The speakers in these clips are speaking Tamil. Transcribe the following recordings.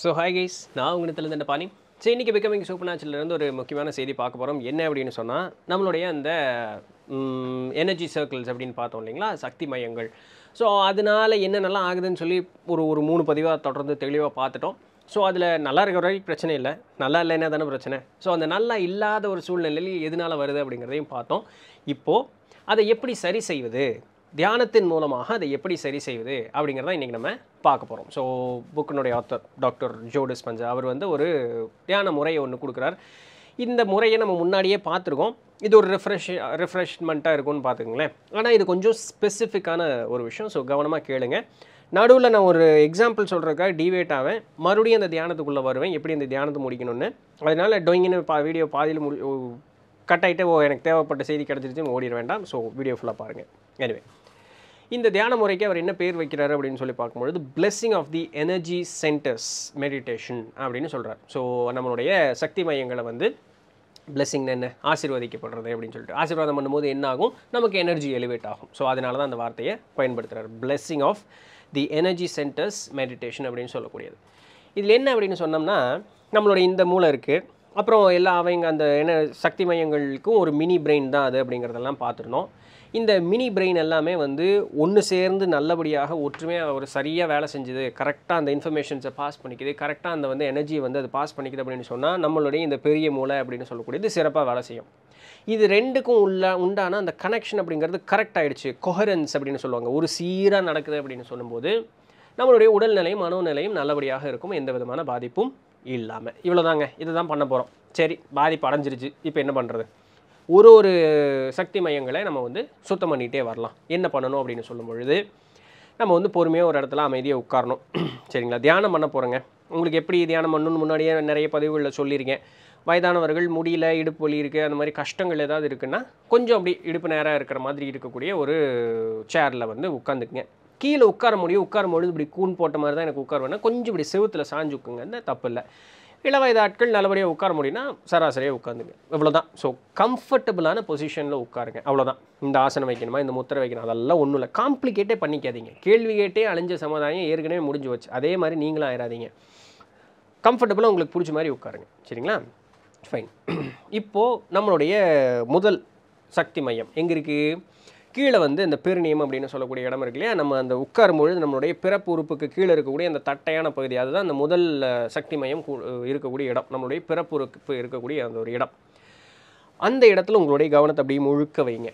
ஸோ ஹாய் கைஸ் நான் உங்கள் திலந்தண்ட பாணி ஸோ இன்றைக்கி பிகமிங் சூப்பர் நேச்சுரலேருந்து ஒரு முக்கியமான செய்தி பார்க்க போகிறோம் என்ன அப்படின்னு சொன்னால் நம்மளுடைய அந்த எனர்ஜி சர்க்கிள்ஸ் அப்படின்னு பார்த்தோம் இல்லைங்களா சக்தி மையங்கள் ஸோ அதனால் என்னென்னலாம் ஆகுதுன்னு சொல்லி ஒரு ஒரு மூணு பதிவாக தொடர்ந்து தெளிவாக பார்த்துட்டோம் ஸோ அதில் நல்லா இருக்கிற வரைக்கும் பிரச்சனை இல்லை நல்லா இல்லைன்னா தானே பிரச்சனை ஸோ அந்த நல்லா இல்லாத ஒரு சூழ்நிலையில் எதனால் வருது அப்படிங்கிறதையும் பார்த்தோம் இப்போது அதை எப்படி சரி செய்வது தியானத்தின் மூலமாக அதை எப்படி சரி செய்வது அப்படிங்கிறத இன்றைக்கி நம்ம பார்க்க போகிறோம் ஸோ புக்கினுடைய ஆத்தர் டாக்டர் ஜோடிஸ் பஞ்சா அவர் வந்து ஒரு தியான முறையை ஒன்று கொடுக்குறார் இந்த முறையை நம்ம முன்னாடியே பார்த்துருக்கோம் இது ஒரு ரிஃப்ரெஷ் ரிஃப்ரெஷ்மெண்ட்டாக இருக்கும்னு பார்த்துக்கங்களேன் ஆனால் இது கொஞ்சம் ஸ்பெசிஃபிக்கான ஒரு விஷயம் ஸோ கவனமாக கேளுங்க நடுவில் நான் ஒரு எக்ஸாம்பிள் சொல்கிறதுக்காக டிவேட் ஆவேன் மறுபடியும் அந்த தியானத்துக்குள்ளே வருவேன் எப்படி அந்த தியானத்தை முடிக்கணும்னு அதனால் டொயிங்கின்னு பா வீடியோ பாதியில் முடி கட் ஆகிட்டே ஓ எனக்கு தேவைப்பட்ட செய்தி கிடச்சிருச்சு ஓடிட வேண்டாம் ஸோ வீடியோ ஃபுல்லாக பாருங்கள் எனிவே இந்த தியான முறைக்கு அவர் என்ன பேர் வைக்கிறாரு அப்படின்னு சொல்லி பார்க்கும்பொழுது blessing of the energy centres meditation அப்படின்னு சொல்கிறார் ஸோ நம்மளுடைய சக்தி மையங்களை வந்து பிளெஸிங் என்ன ஆசீர்வதிக்கப்படுறது அப்படின்னு சொல்லிட்டு ஆசீர்வாதம் பண்ணும்போது என்ன ஆகும் நமக்கு எனர்ஜி எலிவேட் ஆகும் ஸோ அதனால தான் அந்த வார்த்தையை பயன்படுத்துகிறார் blessing of the energy centres meditation அப்படின்னு சொல்லக்கூடியது இதில் என்ன அப்படின்னு சொன்னோம்னா நம்மளோட இந்த மூளை இருக்குது அப்புறம் எல்லா அவங்க அந்த என்ன சக்தி மையங்களுக்கும் ஒரு மினி பிரெயின் தான் அது அப்படிங்கிறதெல்லாம் பார்த்துருந்தோம் இந்த மினி பிரெயின் எல்லாமே வந்து ஒன்று சேர்ந்து நல்லபடியாக ஒற்றுமையாக ஒரு சரியாக வேலை செஞ்சுது கரெக்டாக அந்த இன்ஃபர்மேஷன்ஸை பாஸ் பண்ணிக்குது கரெக்டாக அந்த வந்து எனர்ஜியை வந்து அது பாஸ் பண்ணிக்குது அப்படின்னு சொன்னால் நம்மளுடைய இந்த பெரிய மூளை அப்படின்னு சொல்லக்கூடியது சிறப்பாக வேலை செய்யும் இது ரெண்டுக்கும் உள்ள உண்டான அந்த கனெக்ஷன் அப்படிங்கிறது கரெக்ட் ஆகிடுச்சு கொஹரன்ஸ் அப்படின்னு சொல்லுவாங்க ஒரு சீராக நடக்குது அப்படின்னு சொல்லும்போது நம்மளுடைய உடல்நிலையும் மனோநிலையும் நல்லபடியாக இருக்கும் எந்த விதமான பாதிப்பும் இல்லாமல் இவ்வளோதாங்க இதை தான் பண்ண போகிறோம் சரி பாதிப்பு அடைஞ்சிருச்சு இப்போ என்ன பண்ணுறது ஒரு ஒரு சக்தி மையங்களை நம்ம வந்து சுத்தம் பண்ணிகிட்டே வரலாம் என்ன பண்ணணும் அப்படின்னு சொல்லும் பொழுது நம்ம வந்து பொறுமையாக ஒரு இடத்துல அமைதியாக உட்காரணும் சரிங்களா தியானம் பண்ண போகிறேங்க உங்களுக்கு எப்படி தியானம் பண்ணணும்னு முன்னாடியே நிறைய பதிவுகளில் சொல்லியிருக்கேன் வயதானவர்கள் முடியல இடுப்பு வலி இருக்குது அந்த மாதிரி கஷ்டங்கள் ஏதாவது இருக்குன்னா கொஞ்சம் அப்படி இடுப்பு நேராக இருக்கிற மாதிரி இருக்கக்கூடிய ஒரு சேரில் வந்து உட்காந்துக்குங்க கீழே உட்கார முடியும் உட்கார பொழுது இப்படி கூண் போட்ட மாதிரி தான் எனக்கு உட்காருவேன்னா கொஞ்சம் இப்படி செவத்தில் சாஞ்சுக்குங்க உட்குங்க தப்பு இல்லை இளவயது ஆட்கள் நல்லபடியாக உட்கார முடியும்னா சராசரியாக உட்காந்துங்க இவ்வளோதான் ஸோ கம்ஃபர்டபுளான பொசிஷனில் உட்காருங்க அவ்வளோதான் இந்த ஆசனம் வைக்கணுமா இந்த முத்திரை வைக்கணும் அதெல்லாம் ஒன்றும் இல்லை காம்ப்ளிகேட்டே பண்ணிக்காதீங்க கேள்வி கேட்டே அழிஞ்ச சமுதாயம் ஏற்கனவே முடிஞ்சு வச்சு அதே மாதிரி நீங்களும் ஆயிடாதீங்க கம்ஃபர்டபுளாக உங்களுக்கு பிடிச்ச மாதிரி உட்காருங்க சரிங்களா ஃபைன் இப்போது நம்மளுடைய முதல் சக்தி மையம் எங்கே இருக்குது கீழே வந்து இந்த பெருநியம் அப்படின்னு சொல்லக்கூடிய இடம் இருக்கு இல்லையா நம்ம அந்த உட்காரும் பொழுது நம்மளுடைய பிறப்பு உறுப்புக்கு கீழே இருக்கக்கூடிய அந்த தட்டையான பகுதி அதுதான் அந்த முதல் சக்தி மையம் இருக்கக்கூடிய இடம் நம்மளுடைய பிறப்பு உறுப்பு இருக்கக்கூடிய அந்த ஒரு இடம் அந்த இடத்துல உங்களுடைய கவனத்தை அப்படியே முழுக்க வைங்க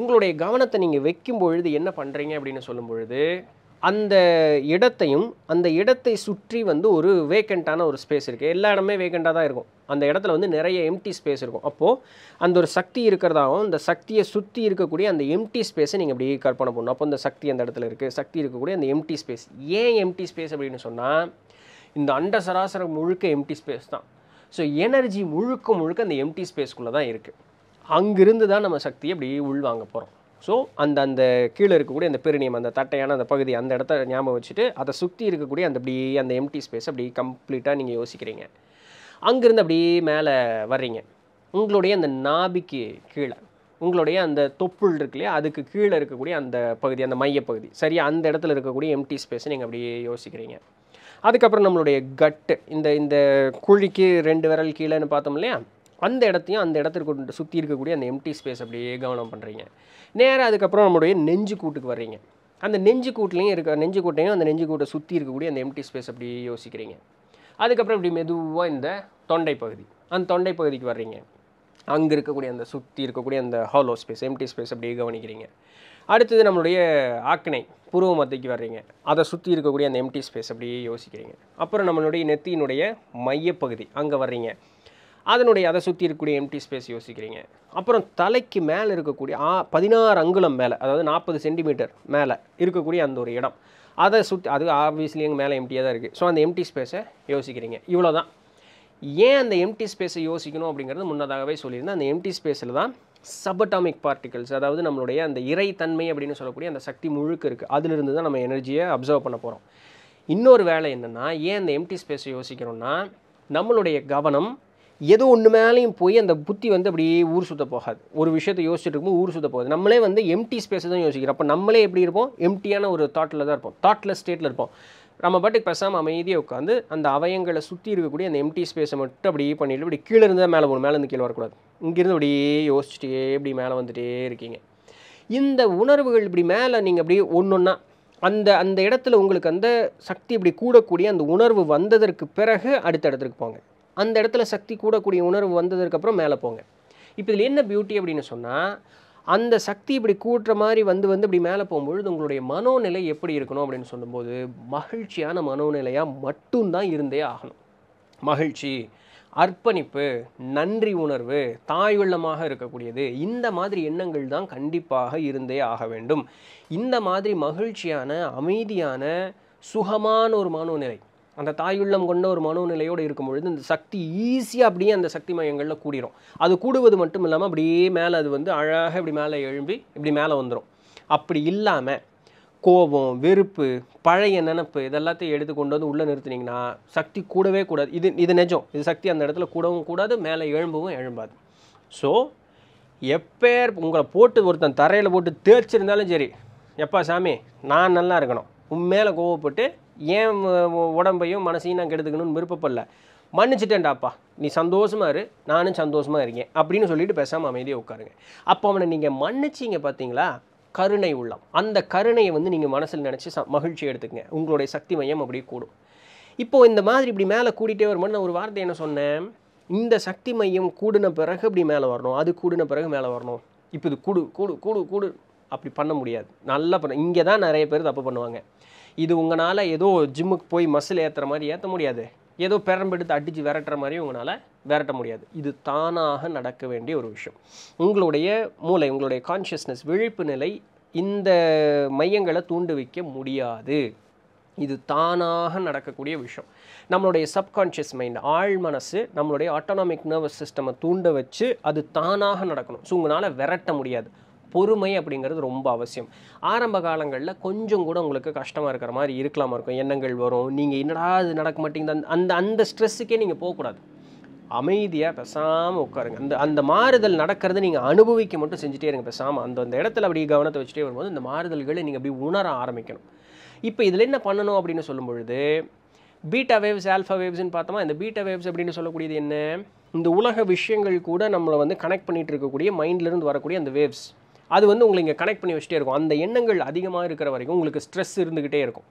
உங்களுடைய கவனத்தை நீங்கள் வைக்கும் பொழுது என்ன பண்ணுறீங்க அப்படின்னு சொல்லும் பொழுது அந்த இடத்தையும் அந்த இடத்தை சுற்றி வந்து ஒரு வேக்கண்ட்டான ஒரு ஸ்பேஸ் இருக்குது எல்லா இடமே வேக்கண்ட்டாக தான் இருக்கும் அந்த இடத்துல வந்து நிறைய எம்டி ஸ்பேஸ் இருக்கும் அப்போது அந்த ஒரு சக்தி இருக்கிறதாகவும் அந்த சக்தியை சுற்றி இருக்கக்கூடிய அந்த எம்டி ஸ்பேஸை நீங்கள் அப்படியே கற்பனை பண்ணணும் அப்போ அந்த சக்தி அந்த இடத்துல இருக்குது சக்தி இருக்கக்கூடிய அந்த எம்டி ஸ்பேஸ் ஏன் எம்டி ஸ்பேஸ் அப்படின்னு சொன்னால் இந்த அண்ட சராசரம் முழுக்க எம்டி ஸ்பேஸ் தான் ஸோ எனர்ஜி முழுக்க முழுக்க அந்த எம்டி ஸ்பேஸ்க்குள்ளே தான் இருக்குது அங்கிருந்து தான் நம்ம சக்தியை அப்படியே உள்வாங்க போகிறோம் ஸோ அந்த அந்த கீழே இருக்கக்கூடிய அந்த பெருநியம் அந்த தட்டையான அந்த பகுதி அந்த இடத்த ஞாபகம் வச்சுட்டு அதை சுற்றி இருக்கக்கூடிய அந்த அப்படியே அந்த எம்டி ஸ்பேஸ் அப்படி கம்ப்ளீட்டாக நீங்கள் யோசிக்கிறீங்க அங்கேருந்து அப்படியே மேலே வர்றீங்க உங்களுடைய அந்த நாபிக்கு கீழே உங்களுடைய அந்த தொப்புள் இருக்கு இல்லையா அதுக்கு கீழே இருக்கக்கூடிய அந்த பகுதி அந்த மையப்பகுதி சரியா அந்த இடத்துல இருக்கக்கூடிய எம்டி ஸ்பேஸை நீங்கள் அப்படியே யோசிக்கிறீங்க அதுக்கப்புறம் நம்மளுடைய கட்டு இந்த இந்த குழிக்கு ரெண்டு விரல் கீழேன்னு பார்த்தோம் இல்லையா அந்த இடத்தையும் அந்த இடத்திற்கு சுற்றி இருக்கக்கூடிய அந்த எம்டி ஸ்பேஸ் அப்படியே கவனம் பண்ணுறீங்க நேராக அதுக்கப்புறம் நம்மளுடைய நெஞ்சு கூட்டுக்கு வர்றீங்க அந்த நெஞ்சு கூட்டிலையும் இருக்க நெஞ்சு கூட்டையும் அந்த நெஞ்சு கூட்டை சுற்றி இருக்கக்கூடிய அந்த எம்டி ஸ்பேஸ் அப்படியே யோசிக்கிறீங்க அதுக்கப்புறம் இப்படி மெதுவாக இந்த தொண்டை பகுதி அந்த தொண்டை பகுதிக்கு வர்றீங்க அங்கே இருக்கக்கூடிய அந்த சுற்றி இருக்கக்கூடிய அந்த ஹாலோ ஸ்பேஸ் எம்டி ஸ்பேஸ் அப்படியே கவனிக்கிறீங்க அடுத்தது நம்மளுடைய ஆக்கினை புருவ மத்தைக்கு வர்றீங்க அதை சுற்றி இருக்கக்கூடிய அந்த எம்டி ஸ்பேஸ் அப்படியே யோசிக்கிறீங்க அப்புறம் நம்மளுடைய நெத்தியினுடைய மையப்பகுதி அங்கே வர்றீங்க அதனுடைய அதை சுற்றி இருக்கக்கூடிய எம்டி ஸ்பேஸ் யோசிக்கிறீங்க அப்புறம் தலைக்கு மேலே இருக்கக்கூடிய ஆ பதினாறு அங்குலம் மேலே அதாவது நாற்பது சென்டிமீட்டர் மேலே இருக்கக்கூடிய அந்த ஒரு இடம் அதை சுற்றி அது ஆப்வியஸ்லி எங்கள் மேலே எம்டியாக தான் இருக்குது ஸோ அந்த எம்டி ஸ்பேஸை யோசிக்கிறீங்க இவ்வளோ தான் ஏன் அந்த எம்டி ஸ்பேஸை யோசிக்கணும் அப்படிங்கிறது முன்னதாகவே சொல்லியிருந்தேன் அந்த எம்டி ஸ்பேஸில் தான் சபட்டாமிக் பார்ட்டிகல்ஸ் அதாவது நம்மளுடைய அந்த இறைத்தன்மை அப்படின்னு சொல்லக்கூடிய அந்த சக்தி முழுக்க இருக்குது அதிலிருந்து தான் நம்ம எனர்ஜியை அப்சர்வ் பண்ண போகிறோம் இன்னொரு வேலை என்னென்னா ஏன் அந்த எம்டி ஸ்பேஸை யோசிக்கிறோன்னா நம்மளுடைய கவனம் ஏதோ ஒன்று மேலேயும் போய் அந்த புத்தி வந்து அப்படியே ஊர் சுத்த போகாது ஒரு விஷயத்தை யோசிச்சுட்டு இருக்கும்போது ஊர் சுத்த போகாது நம்மளே வந்து எம்டி ஸ்பேஸை தான் யோசிக்கிறோம் அப்போ நம்மளே எப்படி இருப்போம் எம்டியான ஒரு தாட்டில் தான் இருப்போம் தாட்லெஸ் ஸ்டேட்டில் இருப்போம் நம்ம பாட்டுக்கு பேசாமல் அமைதியாக உட்காந்து அந்த அவயங்களை சுற்றி இருக்கக்கூடிய அந்த எம்டி ஸ்பேஸை மட்டும் அப்படியே பண்ணிட்டு அப்படி கீழே இருந்தால் மேலே போகணும் மேலேருந்து கீழே வரக்கூடாது இங்கேருந்து அப்படியே யோசிச்சுட்டே இப்படி மேலே வந்துகிட்டே இருக்கீங்க இந்த உணர்வுகள் இப்படி மேலே நீங்கள் அப்படியே ஒன்று ஒன்றா அந்த அந்த இடத்துல உங்களுக்கு அந்த சக்தி இப்படி கூடக்கூடிய அந்த உணர்வு வந்ததற்கு பிறகு அடுத்த இடத்துக்கு போங்க அந்த இடத்துல சக்தி கூடக்கூடிய உணர்வு வந்ததுக்கப்புறம் மேலே போங்க இப்போ இதில் என்ன பியூட்டி அப்படின்னு சொன்னால் அந்த சக்தி இப்படி கூட்டுற மாதிரி வந்து வந்து இப்படி மேலே போகும்பொழுது உங்களுடைய மனோநிலை எப்படி இருக்கணும் அப்படின்னு சொல்லும்போது மகிழ்ச்சியான மனோநிலையாக மட்டும்தான் இருந்தே ஆகணும் மகிழ்ச்சி அர்ப்பணிப்பு நன்றி உணர்வு தாய் உள்ளமாக இருக்கக்கூடியது இந்த மாதிரி எண்ணங்கள் தான் கண்டிப்பாக இருந்தே ஆக வேண்டும் இந்த மாதிரி மகிழ்ச்சியான அமைதியான சுகமான ஒரு மனோநிலை அந்த தாயுள்ளம் கொண்ட ஒரு மனோநிலையோடு இருக்கும் பொழுது இந்த சக்தி ஈஸியாக அப்படியே அந்த சக்தி மையங்களில் கூடிரும் அது கூடுவது மட்டும் இல்லாமல் அப்படியே மேலே அது வந்து அழகாக இப்படி மேலே எழும்பி இப்படி மேலே வந்துடும் அப்படி இல்லாமல் கோபம் வெறுப்பு பழைய நினப்பு இதெல்லாத்தையும் எடுத்து கொண்டு வந்து உள்ளே நிறுத்துனீங்கன்னா சக்தி கூடவே கூடாது இது இது நிஜம் இது சக்தி அந்த இடத்துல கூடவும் கூடாது மேலே எழும்பவும் எழும்பாது ஸோ எப்பேர் உங்களை போட்டு ஒருத்தன் தரையில் போட்டு தேய்ச்சிருந்தாலும் சரி எப்பா சாமி நான் நல்லா இருக்கணும் உன் மேலே கோவப்பட்டு ஏன் உடம்பையும் மனசையும் நான் கெடுத்துக்கணும்னு விருப்பப்படல மன்னிச்சிட்டேன்டாப்பா நீ சந்தோஷமாக இரு நானும் சந்தோஷமாக இருக்கேன் அப்படின்னு சொல்லிட்டு பேசாமல் அமைதியாக உட்காருங்க அப்போ அவனை நீங்கள் மன்னிச்சிங்க பார்த்தீங்களா கருணை உள்ளம் அந்த கருணையை வந்து நீங்கள் மனசில் நினச்சி ச மகிழ்ச்சி எடுத்துக்கங்க உங்களுடைய சக்தி மையம் அப்படியே கூடும் இப்போது இந்த மாதிரி இப்படி மேலே கூட்டிகிட்டே வரும்போது நான் ஒரு வார்த்தை என்ன சொன்னேன் இந்த சக்தி மையம் கூடின பிறகு இப்படி மேலே வரணும் அது கூடின பிறகு மேலே வரணும் இப்போ இது கூடு கூடு கூடு கூடு அப்படி பண்ண முடியாது நல்லா பண்ண இங்கே தான் நிறைய பேர் தப்பு பண்ணுவாங்க இது உங்களால் ஏதோ ஜிம்முக்கு போய் மசில் ஏற்றுற மாதிரி ஏற்ற முடியாது ஏதோ பெரம்பெடுத்து அடித்து விரட்டுற மாதிரியும் உங்களால் விரட்ட முடியாது இது தானாக நடக்க வேண்டிய ஒரு விஷயம் உங்களுடைய மூளை உங்களுடைய கான்ஷியஸ்னஸ் விழிப்பு நிலை இந்த மையங்களை வைக்க முடியாது இது தானாக நடக்கக்கூடிய விஷயம் நம்மளுடைய சப்கான்ஷியஸ் மைண்ட் ஆழ் மனசு நம்மளுடைய ஆட்டோனாமிக் நர்வஸ் சிஸ்டமை தூண்ட வச்சு அது தானாக நடக்கணும் ஸோ உங்களால் விரட்ட முடியாது பொறுமை அப்படிங்கிறது ரொம்ப அவசியம் ஆரம்ப காலங்களில் கொஞ்சம் கூட உங்களுக்கு கஷ்டமாக இருக்கிற மாதிரி இருக்கலாமா இருக்கும் எண்ணங்கள் வரும் நீங்கள் என்னடா அது நடக்க மாட்டேங்குது அந்த அந்த அந்த ஸ்ட்ரெஸ்ஸுக்கே நீங்கள் போகக்கூடாது அமைதியாக பெசாமல் உட்காருங்க அந்த அந்த மாறுதல் நடக்கிறத நீங்கள் அனுபவிக்க மட்டும் செஞ்சுட்டே இருங்க பெசாமல் அந்த அந்த இடத்துல அப்படி கவனத்தை வச்சுட்டே வரும்போது இந்த மாறுதல்களை நீங்கள் அப்படி உணர ஆரம்பிக்கணும் இப்போ இதில் என்ன பண்ணணும் அப்படின்னு சொல்லும் பொழுது பீட்டா வேவ்ஸ் ஆல்ஃபா வேவ்ஸ்னு பார்த்தோமா இந்த பீட்டா வேவ்ஸ் அப்படின்னு சொல்லக்கூடியது என்ன இந்த உலக விஷயங்கள் கூட நம்மளை வந்து கனெக்ட் பண்ணிகிட்டு இருக்கக்கூடிய மைண்ட்லேருந்து வரக்கூடிய அந்த வேவ்ஸ் அது வந்து உங்களை இங்கே கனெக்ட் பண்ணி வச்சுட்டே இருக்கும் அந்த எண்ணங்கள் அதிகமாக இருக்கிற வரைக்கும் உங்களுக்கு ஸ்ட்ரெஸ் இருந்துக்கிட்டே இருக்கும்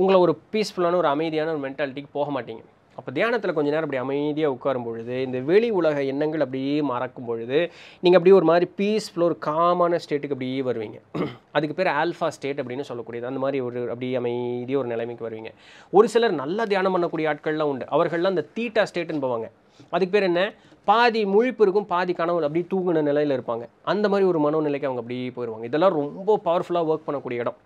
உங்களை ஒரு பீஸ்ஃபுல்லான ஒரு அமைதியான ஒரு மென்டாலிட்டிக்கு போக மாட்டீங்க அப்போ தியானத்தில் கொஞ்சம் நேரம் அப்படி அமைதியாக உட்காரும் பொழுது இந்த வெளி உலக எண்ணங்கள் அப்படியே மறக்கும் பொழுது நீங்கள் அப்படியே ஒரு மாதிரி பீஸ்ஃபுல்லாக ஒரு காமான ஸ்டேட்டுக்கு அப்படியே வருவீங்க அதுக்கு பேர் ஆல்ஃபா ஸ்டேட் அப்படின்னு சொல்லக்கூடியது அந்த மாதிரி ஒரு அப்படியே அமைதியாக ஒரு நிலைமைக்கு வருவீங்க ஒரு சிலர் நல்லா தியானம் பண்ணக்கூடிய ஆட்கள்லாம் உண்டு அவர்கள்லாம் அந்த தீட்டா ஸ்டேட்டுன்னு போவாங்க அதுக்கு பேர் என்ன பாதி முழிப்பு இருக்கும் பாதி கனவு அப்படி தூங்கின நிலையில் இருப்பாங்க அந்த மாதிரி ஒரு மனோநிலைக்கு அவங்க அப்படியே போயிடுவாங்க இதெல்லாம் ரொம்ப பவர்ஃபுல்லாக ஒர்க் பண்ணக்கூடிய இடம்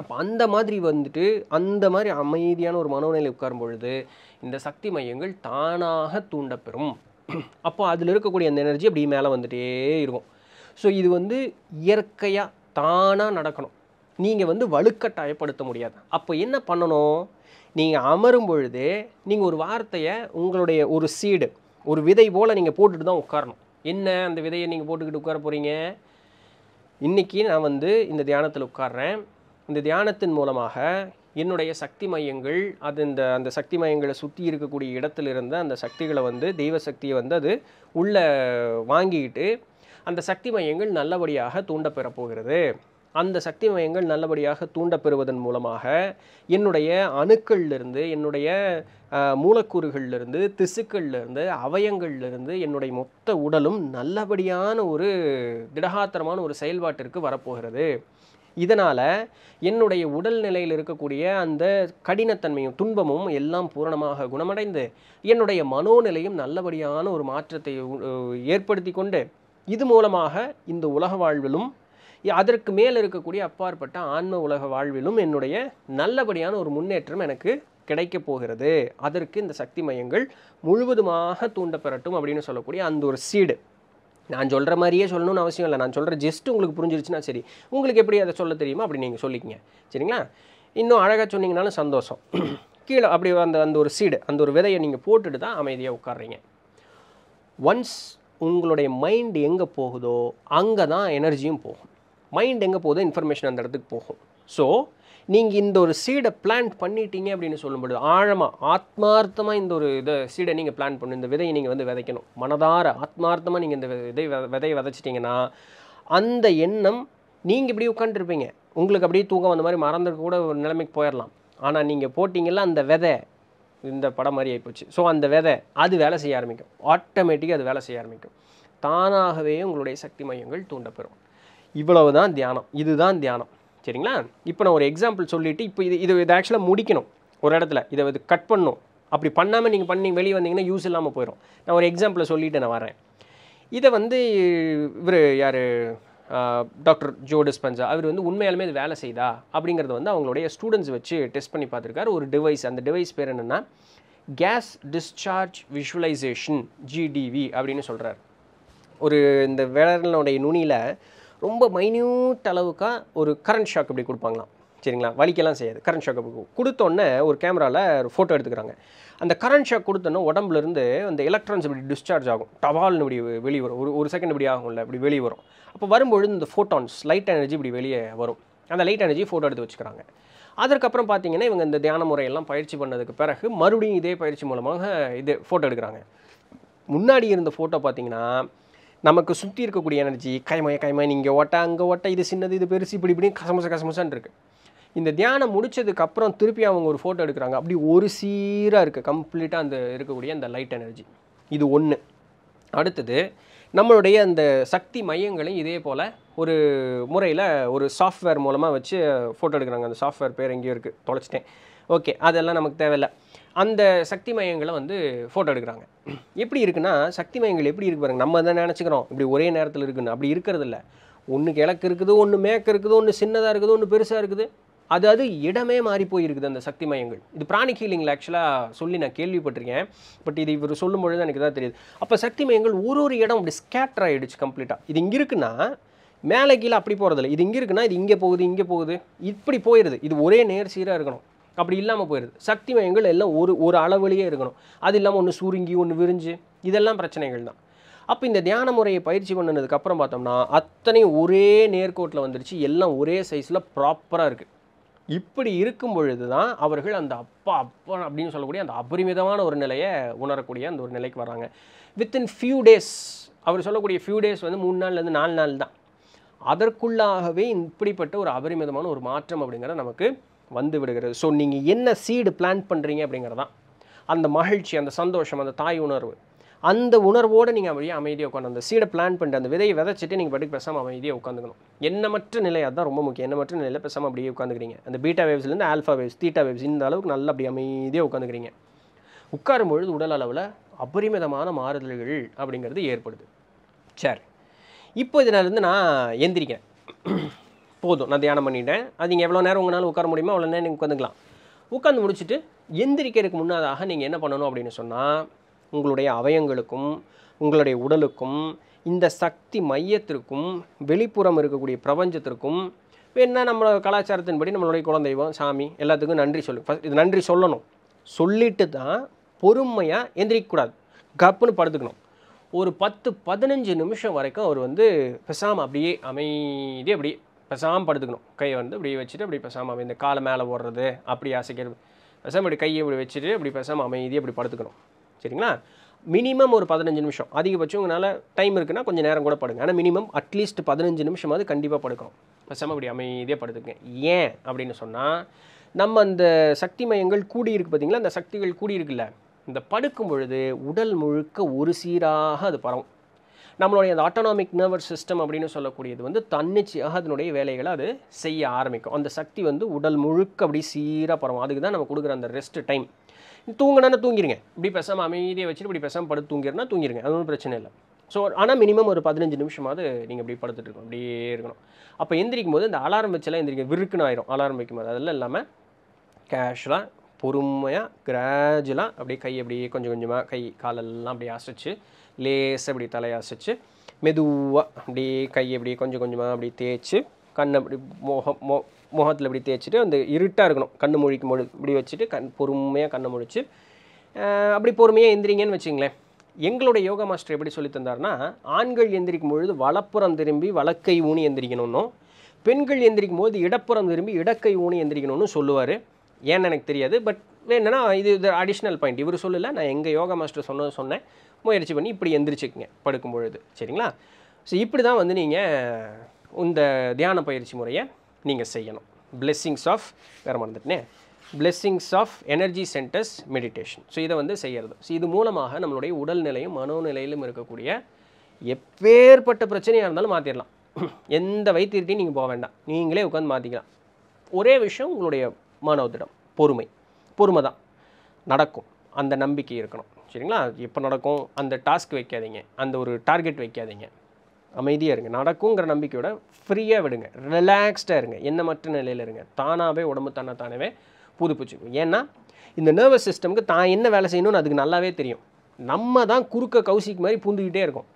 அப்போ அந்த மாதிரி வந்துட்டு அந்த மாதிரி அமைதியான ஒரு மனோநிலை உட்காரும் பொழுது இந்த சக்தி மையங்கள் தானாக தூண்டப்பெறும் அப்போ அதில் இருக்கக்கூடிய அந்த எனர்ஜி அப்படி மேலே வந்துகிட்டே இருக்கும் ஸோ இது வந்து இயற்கையாக தானாக நடக்கணும் நீங்கள் வந்து வலுக்கட்டாயப்படுத்த முடியாது அப்போ என்ன பண்ணணும் நீங்கள் அமரும் பொழுது நீங்கள் ஒரு வார்த்தையை உங்களுடைய ஒரு சீடு ஒரு விதை போல் நீங்கள் போட்டுட்டு தான் உட்காரணும் என்ன அந்த விதையை நீங்கள் போட்டுக்கிட்டு உட்கார போகிறீங்க இன்றைக்கி நான் வந்து இந்த தியானத்தில் உட்காடுறேன் இந்த தியானத்தின் மூலமாக என்னுடைய சக்தி மையங்கள் அது இந்த அந்த சக்தி மையங்களை சுற்றி இருக்கக்கூடிய இடத்துல இருந்த அந்த சக்திகளை வந்து தெய்வ சக்தியை வந்து அது உள்ளே வாங்கிக்கிட்டு அந்த சக்தி மையங்கள் நல்லபடியாக தூண்டப்பெறப்போகிறது அந்த சக்தி மையங்கள் நல்லபடியாக தூண்டப்பெறுவதன் மூலமாக என்னுடைய அணுக்கள்லேருந்து என்னுடைய மூலக்கூறுகள்லேருந்து திசுக்கள்லேருந்து அவயங்கள்லேருந்து என்னுடைய மொத்த உடலும் நல்லபடியான ஒரு திடகாத்திரமான ஒரு செயல்பாட்டிற்கு வரப்போகிறது இதனால் என்னுடைய உடல் நிலையில் இருக்கக்கூடிய அந்த கடினத்தன்மையும் துன்பமும் எல்லாம் பூரணமாக குணமடைந்து என்னுடைய மனோநிலையும் நல்லபடியான ஒரு மாற்றத்தை ஏற்படுத்தி கொண்டு இது மூலமாக இந்த உலக வாழ்விலும் அதற்கு மேல் இருக்கக்கூடிய அப்பாற்பட்ட ஆன்ம உலக வாழ்விலும் என்னுடைய நல்லபடியான ஒரு முன்னேற்றம் எனக்கு கிடைக்க போகிறது அதற்கு இந்த சக்தி மையங்கள் முழுவதுமாக தூண்டப்பெறட்டும் அப்படின்னு சொல்லக்கூடிய அந்த ஒரு சீடு நான் சொல்கிற மாதிரியே சொல்லணும்னு அவசியம் இல்லை நான் சொல்கிற ஜஸ்ட் உங்களுக்கு புரிஞ்சிருச்சுன்னா சரி உங்களுக்கு எப்படி அதை சொல்ல தெரியுமா அப்படி நீங்கள் சொல்லிக்கிங்க சரிங்களா இன்னும் அழகாக சொன்னீங்கனாலும் சந்தோஷம் கீழே அப்படி அந்த அந்த ஒரு சீடு அந்த ஒரு விதையை நீங்கள் போட்டுட்டு தான் அமைதியாக உட்காடுறீங்க ஒன்ஸ் உங்களுடைய மைண்டு எங்கே போகுதோ அங்கே தான் எனர்ஜியும் போகும் மைண்ட் எங்கே போகுது இன்ஃபர்மேஷன் அந்த இடத்துக்கு போகும் ஸோ நீங்கள் இந்த ஒரு சீடை பிளான் பண்ணிட்டீங்க அப்படின்னு சொல்லும்போது ஆழமாக ஆத்மார்த்தமாக இந்த ஒரு இதை சீடை நீங்கள் பிளான் பண்ணும் இந்த விதையை நீங்கள் வந்து விதைக்கணும் மனதார ஆத்மார்த்தமாக நீங்கள் இந்த விதை விதையை விதைச்சிட்டிங்கன்னா அந்த எண்ணம் நீங்கள் இப்படி உட்காந்துருப்பீங்க உங்களுக்கு அப்படியே தூக்கம் வந்த மாதிரி மறந்து கூட ஒரு நிலைமைக்கு போயிடலாம் ஆனால் நீங்கள் போட்டிங்கள்ல அந்த விதை இந்த படம் மாதிரி ஆகிப்போச்சு ஸோ அந்த விதை அது வேலை செய்ய ஆரம்பிக்கும் ஆட்டோமேட்டிக்காக அது வேலை செய்ய ஆரம்பிக்கும் தானாகவே உங்களுடைய சக்தி மையங்கள் தூண்டப்பெறும் இவ்வளவு தான் தியானம் இதுதான் தியானம் சரிங்களா இப்போ நான் ஒரு எக்ஸாம்பிள் சொல்லிவிட்டு இப்போ இது இது இதை ஆக்சுவலாக முடிக்கணும் ஒரு இடத்துல இதை இது கட் பண்ணும் அப்படி பண்ணாமல் நீங்கள் பண்ணி வெளியே வந்தீங்கன்னா யூஸ் இல்லாமல் போயிடும் நான் ஒரு எக்ஸாம்பிளை சொல்லிவிட்டு நான் வரேன் இதை வந்து இவர் யார் டாக்டர் ஜோ டிஸ்பென்சா அவர் வந்து உண்மையாலுமே இது வேலை செய்தா அப்படிங்கிறத வந்து அவங்களுடைய ஸ்டூடெண்ட்ஸ் வச்சு டெஸ்ட் பண்ணி பார்த்துருக்காரு ஒரு டிவைஸ் அந்த டிவைஸ் பேர் என்னென்னா கேஸ் டிஸ்சார்ஜ் விஷுவலைசேஷன் ஜிடிவி அப்படின்னு சொல்கிறார் ஒரு இந்த வேளர்களுடைய நுனியில் ரொம்ப மைன்யூட் அளவுக்காக ஒரு கரண்ட் ஷாக் இப்படி கொடுப்பாங்களாம் சரிங்களா வலிக்கெல்லாம் செய்யாது கரண்ட் ஷாக் கொடுத்தோன்னே ஒரு கேமராவில் ஒரு ஃபோட்டோ எடுத்துக்கிறாங்க அந்த கரண்ட் ஷாக் கொடுத்தோன்னே உடம்புலேருந்து அந்த எலக்ட்ரான்ஸ் இப்படி டிஸ்சார்ஜ் ஆகும் டவால்னு இப்படி வெளியே வரும் ஒரு ஒரு செகண்ட் இப்படி ஆகும்ல இப்படி வெளியே வரும் அப்போ வரும்பொழுது இந்த ஃபோட்டான்ஸ் லைட் எனர்ஜி இப்படி வெளியே வரும் அந்த லைட் எனர்ஜி ஃபோட்டோ எடுத்து வச்சுக்கிறாங்க அதற்கப்புறம் பார்த்தீங்கன்னா இவங்க இந்த தியான முறையெல்லாம் பயிற்சி பண்ணதுக்கு பிறகு மறுபடியும் இதே பயிற்சி மூலமாக இது ஃபோட்டோ எடுக்கிறாங்க முன்னாடி இருந்த ஃபோட்டோ பார்த்தீங்கன்னா நமக்கு சுற்றி இருக்கக்கூடிய எனர்ஜி கைமய கைமய நீங்கள் ஓட்டா அங்கே ஓட்ட இது சின்னது இது பெருசு இப்படி இப்படி கசமச கசமசான் இருக்குது இந்த தியானம் முடித்ததுக்கப்புறம் திருப்பி அவங்க ஒரு ஃபோட்டோ எடுக்கிறாங்க அப்படி ஒரு சீராக இருக்குது கம்ப்ளீட்டாக அந்த இருக்கக்கூடிய அந்த லைட் எனர்ஜி இது ஒன்று அடுத்தது நம்மளுடைய அந்த சக்தி மையங்களையும் இதே போல் ஒரு முறையில் ஒரு சாஃப்ட்வேர் மூலமாக வச்சு ஃபோட்டோ எடுக்கிறாங்க அந்த சாஃப்ட்வேர் பேர் எங்கேயோ இருக்குது தொலைச்சிட்டேன் ஓகே அதெல்லாம் நமக்கு தேவையில்லை அந்த சக்தி மையங்களை வந்து ஃபோட்டோ எடுக்கிறாங்க எப்படி இருக்குன்னா சக்தி மையங்கள் எப்படி இருக்கு பாருங்க நம்ம தான் நினச்சிக்கிறோம் இப்படி ஒரே நேரத்தில் இருக்குன்னு அப்படி இருக்கிறது இல்லை ஒன்று கிழக்கு இருக்குது ஒன்று மேற்கு இருக்குது ஒன்று சின்னதாக இருக்குது ஒன்று பெருசாக இருக்குது அது அது இடமே மாறி போயிருக்குது அந்த சக்தி மையங்கள் இது பிராணிக் ஹீலிங்கில் ஆக்சுவலாக சொல்லி நான் கேள்விப்பட்டிருக்கேன் பட் இது இவர் சொல்லும்பொழுது பொழுது எனக்கு தான் தெரியுது அப்போ சக்தி மையங்கள் ஒரு ஒரு இடம் அப்படி ஸ்கேட்டர் ஆகிடுச்சு கம்ப்ளீட்டாக இது இங்கே இருக்குன்னா மேலே கீழே அப்படி போகிறதில்ல இது இங்கே இருக்குன்னா இது இங்கே போகுது இங்கே போகுது இப்படி போயிடுது இது ஒரே நேர் சீராக இருக்கணும் அப்படி இல்லாமல் போயிடுது சக்தி மையங்கள் எல்லாம் ஒரு ஒரு அளவுலேயே இருக்கணும் அது இல்லாமல் ஒன்று சுருங்கி ஒன்று விரிஞ்சு இதெல்லாம் பிரச்சனைகள் தான் அப்போ இந்த தியான முறையை பயிற்சி பண்ணதுக்கப்புறம் பார்த்தோம்னா அத்தனையும் ஒரே நேர்கோட்டில் வந்துருச்சு எல்லாம் ஒரே சைஸில் ப்ராப்பராக இருக்குது இப்படி இருக்கும் பொழுது தான் அவர்கள் அந்த அப்பா அப்பா அப்படின்னு சொல்லக்கூடிய அந்த அபரிமிதமான ஒரு நிலையை உணரக்கூடிய அந்த ஒரு நிலைக்கு வராங்க வித்தின் ஃபியூ டேஸ் அவர் சொல்லக்கூடிய ஃபியூ டேஸ் வந்து மூணு நாள்லேருந்து நாலு நாள் தான் அதற்குள்ளாகவே இப்படிப்பட்ட ஒரு அபரிமிதமான ஒரு மாற்றம் அப்படிங்கிறத நமக்கு வந்து விடுகிறது ஸோ நீங்கள் என்ன சீடு பிளான் பண்ணுறீங்க அப்படிங்கிறதான் அந்த மகிழ்ச்சி அந்த சந்தோஷம் அந்த தாய் உணர்வு அந்த உணர்வோடு நீங்கள் அப்படியே அமைதியாக உட்காந்து அந்த சீடை பிளான் பண்ணிட்டு அந்த விதையை விதைச்சிட்டு நீங்கள் படிக்க பேசாமல் அமைதியாக உட்காந்துக்கணும் எண்ணமற்ற நிலை அதுதான் ரொம்ப முக்கியம் எண்ணமற்ற நிலையில் பேசாமல் அப்படியே உட்காந்துக்கிறீங்க அந்த பீட்டா வேவ்ஸ்லேருந்து ஆல்ஃபா வேவ்ஸ் தீட்டா வேவ்ஸ் இந்த அளவுக்கு நல்லா அப்படி அமைதியாக உட்காந்துக்கிறீங்க உட்காரும் பொழுது உடல் அளவில் அபரிமிதமான மாறுதல்கள் அப்படிங்கிறது ஏற்படுது சரி இப்போ இதனால் இருந்து நான் எந்திரிக்கிறேன் போதும் நான் தியானம் பண்ணிட்டேன் அது நீங்கள் எவ்வளோ நேரம் உங்களால் உட்கார முடியுமோ அவ்வளோ நேரம் நீங்கள் உட்காந்துக்கலாம் உட்காந்து முடிச்சுட்டு எந்திரிக்கிறதுக்கு முன்னதாக நீங்கள் என்ன பண்ணணும் அப்படின்னு சொன்னால் உங்களுடைய அவயங்களுக்கும் உங்களுடைய உடலுக்கும் இந்த சக்தி மையத்திற்கும் வெளிப்புறம் இருக்கக்கூடிய பிரபஞ்சத்திற்கும் என்ன நம்ம கலாச்சாரத்தின்படி நம்மளுடைய குலந்தெய்வம் சாமி எல்லாத்துக்கும் நன்றி சொல்லு ஃபஸ்ட் இது நன்றி சொல்லணும் சொல்லிட்டு தான் பொறுமையாக எந்திரிக்கக்கூடாது கப்புன்னு படுத்துக்கணும் ஒரு பத்து பதினஞ்சு நிமிஷம் வரைக்கும் அவர் வந்து பெசாமல் அப்படியே அமைதி அப்படியே பெசாமல் படுத்துக்கணும் கையை வந்து இப்படி வச்சுட்டு அப்படி பெசாமல் இந்த காலை மேலே ஓடுறது அப்படி அசைக்கிறது பெசாமல் இப்படி கையை இப்படி வச்சுட்டு இப்படி பெசாமல் அமைதியாக இப்படி படுத்துக்கணும் சரிங்களா மினிமம் ஒரு பதினஞ்சு நிமிஷம் அதிகபட்சம் உங்களால் டைம் இருக்குன்னா கொஞ்சம் நேரம் கூட படுங்க ஆனால் மினிமம் அட்லீஸ்ட் பதினஞ்சு நிமிஷமாவது கண்டிப்பாக படுக்கணும் பெசாமல் இப்படி அமைதியாக படுத்துங்க ஏன் அப்படின்னு சொன்னால் நம்ம அந்த சக்தி மையங்கள் கூடியிருக்கு பார்த்தீங்களா அந்த சக்திகள் கூடியிருக்குல்ல இந்த படுக்கும் பொழுது உடல் முழுக்க ஒரு சீராக அது பரவும் நம்மளுடைய அந்த ஆட்டோனாமிக் நர்வஸ் சிஸ்டம் அப்படின்னு சொல்லக்கூடியது வந்து தன்னிச்சையாக அதனுடைய வேலைகளை அது செய்ய ஆரம்பிக்கும் அந்த சக்தி வந்து உடல் முழுக்க அப்படி சீராக பரவும் அதுக்கு தான் நம்ம கொடுக்குற அந்த ரெஸ்ட் டைம் தூங்கினா தூங்கிடுங்க இப்படி பேசாமல் அமைதியை வச்சுட்டு இப்படி பேசாமல் படுத்து தூங்கிருனா தூங்கிடுங்க அது ஒன்றும் பிரச்சனை இல்லை ஸோ ஆனால் மினிமம் ஒரு பதினஞ்சு நிமிஷமாவது நீங்கள் இப்படி படுத்துட்டு இருக்கணும் அப்படியே இருக்கணும் அப்போ எந்திரிக்கும் போது இந்த அலாரம் வச்செல்லாம் எந்திரிக்க விருக்குன்னு ஆயிரும் அலாரம் வைக்கும் போது அதெல்லாம் இல்லாமல் கேஷுவலாக பொறுமையாக கிராஜுவலாக அப்படியே கை அப்படியே கொஞ்சம் கொஞ்சமாக கை காலெல்லாம் அப்படியே அசைச்சு லேசாக அப்படி தலையாசிச்சு மெதுவாக அப்படி கையை இப்படி கொஞ்சம் கொஞ்சமாக அப்படி தேய்ச்சி கண்ணை அப்படி முகம் மோ முகத்தில் இப்படி தேய்ச்சிட்டு அந்த இருட்டாக இருக்கணும் கண் மொழிக்கு மொழி இப்படி வச்சுட்டு கண் பொறுமையாக கண்ணை முழிச்சு அப்படி பொறுமையாக எந்திரிங்கன்னு வச்சுங்களேன் எங்களுடைய யோகா மாஸ்டர் எப்படி சொல்லி தந்தார்னா ஆண்கள் எந்திரிக்கும் பொழுது வலப்புறம் திரும்பி வலக்கை ஊனி எந்திரிக்கணும்னும் பெண்கள் எந்திரிக்கும் போது இடப்புறம் திரும்பி இடக்கை ஊனி எந்திரிக்கணும்னு சொல்லுவார் ஏன்னு எனக்கு தெரியாது பட் வேணுன்னா இது இது அடிஷ்னல் பாயிண்ட் இவர் சொல்லலை நான் எங்கள் யோகா மாஸ்டர் சொன்னது சொன்னேன் முயற்சி பண்ணி இப்படி எந்திரிச்சுக்குங்க படுக்கும் பொழுது சரிங்களா ஸோ இப்படி தான் வந்து நீங்கள் இந்த தியான பயிற்சி முறையை நீங்கள் செய்யணும் பிளெஸ்ஸிங்ஸ் ஆஃப் வேறு மறந்துட்டேன் blessings of energy centres meditation so இதை வந்து செய்கிறது ஸோ இது மூலமாக நம்மளுடைய உடல்நிலையும் மனோநிலையிலும் இருக்கக்கூடிய எப்பேற்பட்ட பிரச்சனையாக இருந்தாலும் மாற்றிடலாம் எந்த வைத்தியத்தையும் நீங்கள் போக வேண்டாம் நீங்களே உட்காந்து மாற்றிக்கலாம் ஒரே விஷயம் உங்களுடைய மனோதிடம் பொறுமை பொறுமை தான் நடக்கும் அந்த நம்பிக்கை இருக்கணும் சரிங்களா எப்போ நடக்கும் அந்த டாஸ்க் வைக்காதீங்க அந்த ஒரு டார்கெட் வைக்காதீங்க அமைதியாக இருங்க நடக்குங்கிற நம்பிக்கையோட ஃப்ரீயாக விடுங்க ரிலாக்ஸ்டாக இருங்க என்ன மற்ற நிலையில் இருங்க தானாகவே உடம்பு தானே தானாகவே புதுப்பிச்சுக்கும் ஏன்னா இந்த நர்வஸ் சிஸ்டமுக்கு தான் என்ன வேலை செய்யணும்னு அதுக்கு நல்லாவே தெரியும் நம்ம தான் குறுக்க கௌசிக்கு மாதிரி பூந்துக்கிட்டே இருக்கும்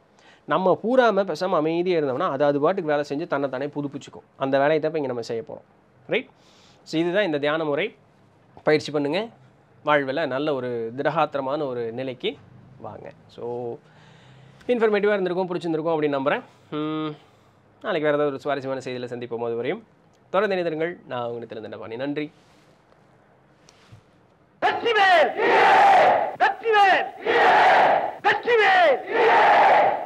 நம்ம பூராமல் பேசாமல் அமைதியாக இருந்தோம்னா அது அது பாட்டுக்கு வேலை செஞ்சு தன்னை தானே புதுப்பிச்சுக்கும் அந்த வேலையை தான் இப்போ இங்கே நம்ம செய்ய போகிறோம் ரைட் ஸோ இதுதான் இந்த தியான முறை பயிற்சி பண்ணுங்கள் வாழ்வில் நல்ல ஒரு திரகாத்திரமான ஒரு நிலைக்கு வாங்க ஸோ இன்ஃபர்மேட்டிவாக இருந்திருக்கும் பிடிச்சிருந்துருக்கும் அப்படின்னு நம்புகிறேன் நாளைக்கு வேறு ஏதாவது ஒரு சுவாரஸ்யமான செய்தியில் சந்திப்போம் போது வரையும் தொடர்ந்து இணைந்திருங்கள் நான் உங்களுக்கு தெரிந்தண்டபாணி நன்றி வெற்றிவேல் வெற்றிவேல் வெற்றிவேல்